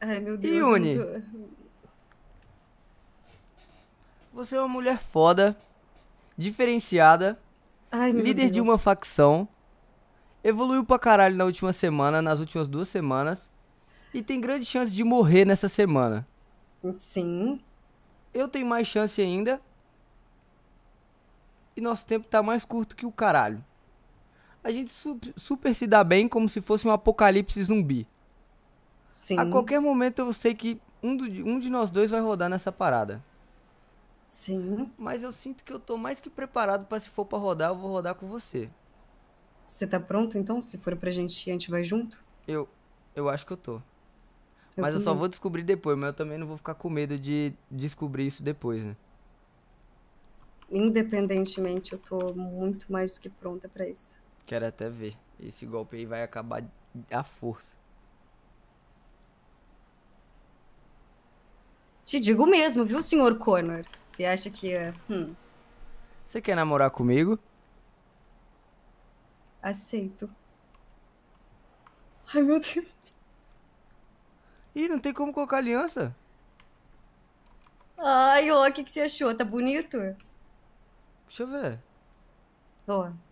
Ai, meu Deus. Yuni. Muito... Você é uma mulher foda, diferenciada, Ai, líder Deus. de uma facção, evoluiu pra caralho na última semana, nas últimas duas semanas, e tem grande chance de morrer nessa semana. Sim. Eu tenho mais chance ainda. E nosso tempo tá mais curto que o caralho. A gente super se dá bem como se fosse um apocalipse zumbi. Sim. A qualquer momento eu sei que um, do, um de nós dois vai rodar nessa parada. Sim. Mas eu sinto que eu tô mais que preparado para se for para rodar, eu vou rodar com você. Você tá pronto então? Se for pra gente ir, a gente vai junto? Eu eu acho que eu tô. Eu mas também. eu só vou descobrir depois, mas eu também não vou ficar com medo de descobrir isso depois, né? Independentemente, eu tô muito mais do que pronta para isso. Quero até ver. Esse golpe aí vai acabar à força. Te digo mesmo, viu, senhor Connor? Você acha que. Eh, hum. Você quer namorar comigo? Aceito. Ai, meu Deus. Ih, não tem como colocar aliança. Ai, ó, o que, que você achou? Tá bonito? Deixa eu ver. Boa.